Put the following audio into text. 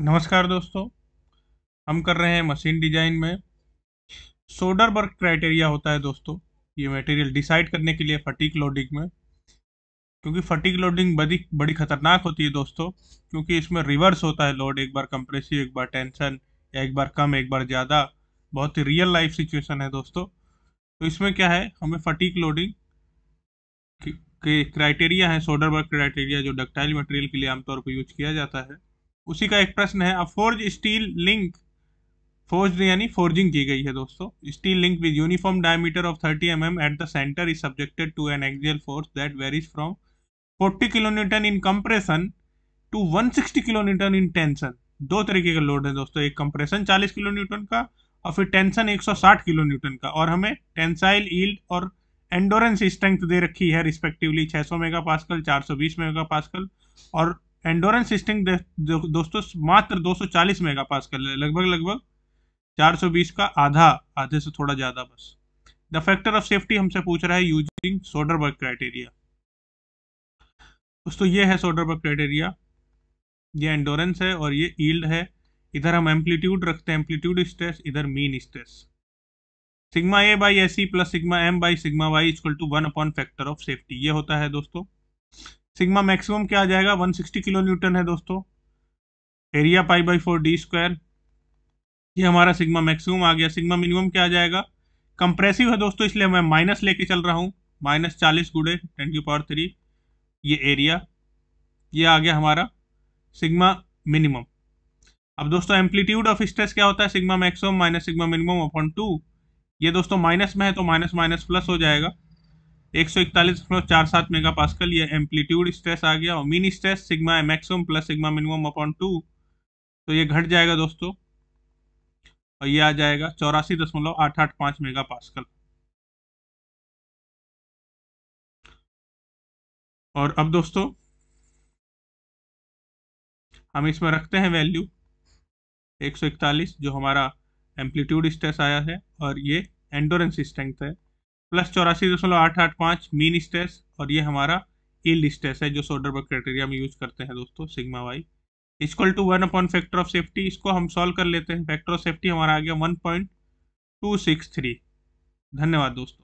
नमस्कार दोस्तों हम कर रहे हैं मशीन डिजाइन में सोडर वर्क क्राइटेरिया होता है दोस्तों ये मटेरियल डिसाइड करने के लिए फटीक लोडिंग में क्योंकि फटीक लोडिंग बड़ी बड़ी खतरनाक होती है दोस्तों क्योंकि इसमें रिवर्स होता है लोड एक बार कंप्रेसिव एक बार टेंशन एक बार कम एक बार ज़्यादा बहुत ही रियल लाइफ सिचुएशन है दोस्तों तो इसमें क्या है हमें फटीक लोडिंग के क्राइटेरिया है सोडर वर्क क्राइटेरिया जो डक्टाइल मटेरियल के लिए आमतौर पर यूज किया जाता है उसी का एक प्रश्न है a forge steel link forge यानी फोर्जिंग की गई है दोस्तों steel link with uniform diameter of 30 M M at the centre is subjected to an axial force that varies from 40 kilometre in compression to 160 kilometre in tension दो तरीके का load है दोस्तों एक कंप्रेशन 40 किलो न्यूटन का और फिर tension 160 kilo Newton का और हमें टेंसाइल ईल्ड और एंडोरेंस स्ट्रेंथ दे रखी है respectively 600 mega pascal 420 mega pascal और एंडोरेंस स्ट्रिंग दोस्तों मात्र 240 मेगा पास्कल है लगभग लगभग 420 का आधा आधे से थोड़ा ज़्यादा बस द फैक्टर ऑफ सेफ्टी हमसे पूछ रहा है यूजिंग सोडरबर्ग क्राइटेरिया दोस्तों ये है सोडरबर्ग क्राइटेरिया ये एंडोरेंस है और ये ईल्ड है इधर हम एम्पलीट्यूड रखते हैं एम्पलीट्यूड स्ट्रेस इधर mean stress sigma A by S C plus sigma M by sigma Y equal to one upon factor of safety ये होता है दोस्तों सिग्मा मैक्सिमम क्या आ जाएगा 160 किलो न्यूटन है दोस्तों area pi by four D square ये हमारा सिग्मा मैक्सिमम आ गया सिग्मा मिनिमम क्या आ जाएगा कंप्रेसिव है दोस्तों इसलिए मैं माइनस लेके चल रहा हूँ माइनस चालीस गुड़े टेन की पावर थ्री ये एरिया ये आ गया हमारा सिग्मा मिनिमम अब दोस्तों एम्पलीट्यूड ऑफ स्ट्रेस क्या होता है sigma maximum minus sigma minimum upon two ये दोस्तों माइनस में है तो माइनस माइनस प्लस हो जाएगा एक सौ इकतालीस चार सात मेगा पास्कल ये एम्पलीट्यूड स्ट्रेस आ गया और mean stress sigma maximum plus sigma minimum upon two तो ये घट जाएगा दोस्तों और ये आ जाएगा चौरासी दशमलव आठ आठ पाँच मेगा पास्कल और अब दोस्तों हम इसमें रखते हैं वैल्यू 141 जो हमारा एम्पलीट्यूड स्ट्रेस आया है और ये एंडोरेंस स्ट्रेंथ है प्लस चौरासी दशमलव आठ आठ पाँच मीन स्ट्रेस और ये हमारा ईल स्ट्रेस है जो बर्ग क्राइटेरिया में यूज करते हैं दोस्तों sigma Y equal to one upon factor of safety इसको हम सॉल्व कर लेते हैं फैक्टर ऑफ सेफ्टी हमारा आ गया one point two six three धन्यवाद दोस्तों